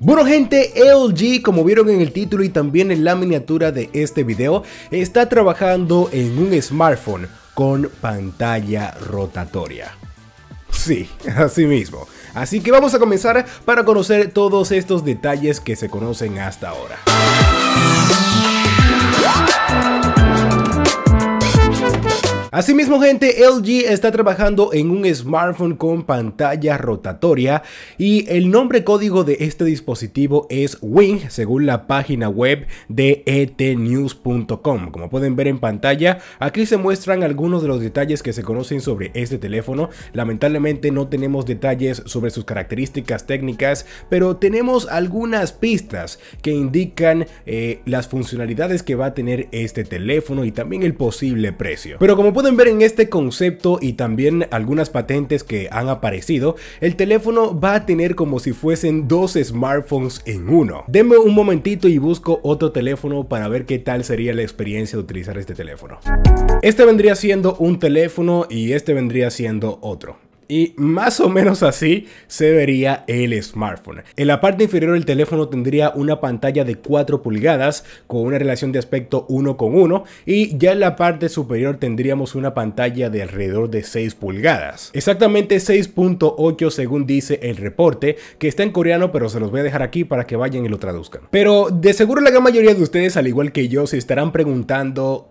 Bueno gente, LG como vieron en el título y también en la miniatura de este video, está trabajando en un smartphone con pantalla rotatoria. Sí, así mismo. Así que vamos a comenzar para conocer todos estos detalles que se conocen hasta ahora. Asimismo, gente, LG está trabajando en un smartphone con pantalla rotatoria y el nombre código de este dispositivo es Wing, según la página web de etnews.com. Como pueden ver en pantalla, aquí se muestran algunos de los detalles que se conocen sobre este teléfono. Lamentablemente no tenemos detalles sobre sus características técnicas, pero tenemos algunas pistas que indican eh, las funcionalidades que va a tener este teléfono y también el posible precio. Pero como pueden ver en este concepto y también algunas patentes que han aparecido, el teléfono va a tener como si fuesen dos smartphones en uno. Denme un momentito y busco otro teléfono para ver qué tal sería la experiencia de utilizar este teléfono. Este vendría siendo un teléfono y este vendría siendo otro. Y más o menos así se vería el smartphone. En la parte inferior el teléfono tendría una pantalla de 4 pulgadas con una relación de aspecto 1 con 1 y ya en la parte superior tendríamos una pantalla de alrededor de 6 pulgadas. Exactamente 6.8 según dice el reporte que está en coreano pero se los voy a dejar aquí para que vayan y lo traduzcan. Pero de seguro la gran mayoría de ustedes al igual que yo se estarán preguntando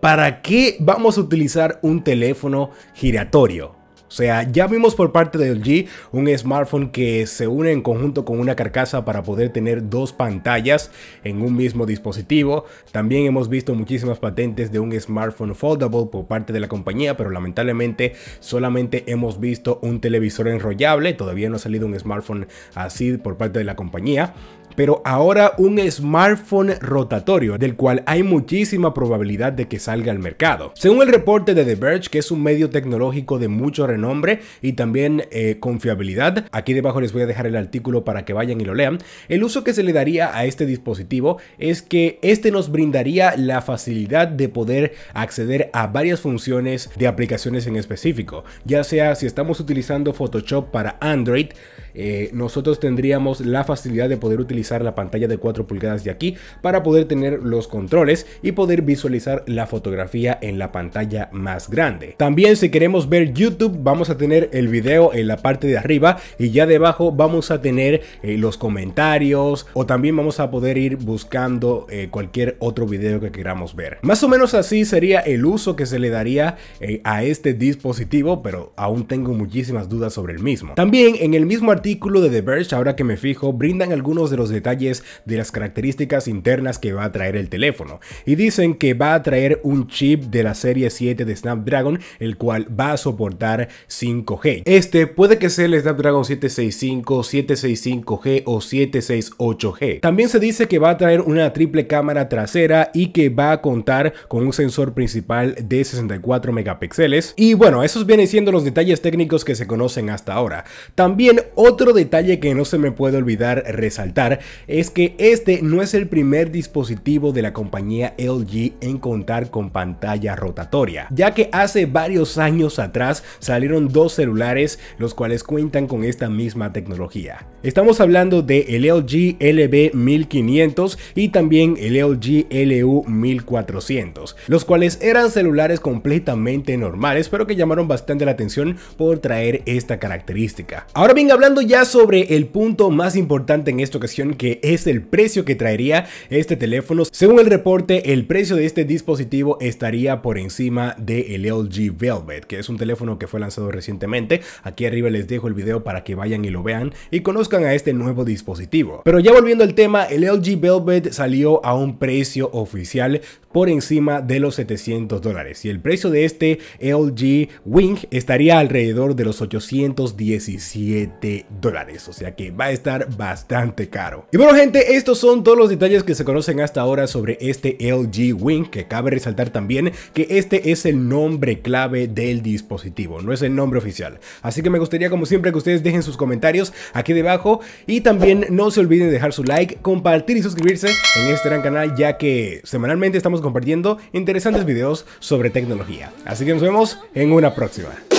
¿para qué vamos a utilizar un teléfono giratorio? O sea, ya vimos por parte de LG un smartphone que se une en conjunto con una carcasa para poder tener dos pantallas en un mismo dispositivo. También hemos visto muchísimas patentes de un smartphone foldable por parte de la compañía, pero lamentablemente solamente hemos visto un televisor enrollable. Todavía no ha salido un smartphone así por parte de la compañía pero ahora un smartphone rotatorio del cual hay muchísima probabilidad de que salga al mercado. Según el reporte de The Verge, que es un medio tecnológico de mucho renombre, nombre y también eh, confiabilidad. Aquí debajo les voy a dejar el artículo para que vayan y lo lean. El uso que se le daría a este dispositivo es que este nos brindaría la facilidad de poder acceder a varias funciones de aplicaciones en específico, ya sea si estamos utilizando Photoshop para Android, eh, nosotros tendríamos la facilidad de poder utilizar la pantalla de 4 pulgadas de aquí para poder tener los controles y poder visualizar la fotografía en la pantalla más grande. También si queremos ver YouTube vamos a tener el video en la parte de arriba y ya debajo vamos a tener eh, los comentarios o también vamos a poder ir buscando eh, cualquier otro video que queramos ver. Más o menos así sería el uso que se le daría eh, a este dispositivo, pero aún tengo muchísimas dudas sobre el mismo. También en el mismo artículo de The Verge, ahora que me fijo, brindan algunos de los detalles de las características internas que va a traer el teléfono y dicen que va a traer un chip de la serie 7 de Snapdragon, el cual va a soportar 5G. Este puede que sea el Snapdragon 765, 765G o 768G. También se dice que va a traer una triple cámara trasera y que va a contar con un sensor principal de 64 megapíxeles. Y bueno, esos vienen siendo los detalles técnicos que se conocen hasta ahora. También otro detalle que no se me puede olvidar resaltar es que este no es el primer dispositivo de la compañía LG en contar con pantalla rotatoria, ya que hace varios años atrás salió dos celulares los cuales cuentan con esta misma tecnología. Estamos hablando de el LG LB1500 y también el LG LU1400, los cuales eran celulares completamente normales pero que llamaron bastante la atención por traer esta característica. Ahora bien, hablando ya sobre el punto más importante en esta ocasión que es el precio que traería este teléfono, según el reporte el precio de este dispositivo estaría por encima del de LG Velvet, que es un teléfono que fue lanzado recientemente. Aquí arriba les dejo el video para que vayan y lo vean y conozcan a este nuevo dispositivo. Pero ya volviendo al tema, el LG Velvet salió a un precio oficial por encima de los 700 dólares y el precio de este LG Wing estaría alrededor de los 817 dólares, o sea que va a estar bastante caro. Y bueno gente, estos son todos los detalles que se conocen hasta ahora sobre este LG Wing, que cabe resaltar también que este es el nombre clave del dispositivo, no en el nombre oficial. Así que me gustaría como siempre que ustedes dejen sus comentarios aquí debajo y también no se olviden de dejar su like, compartir y suscribirse en este gran canal ya que semanalmente estamos compartiendo interesantes videos sobre tecnología. Así que nos vemos en una próxima.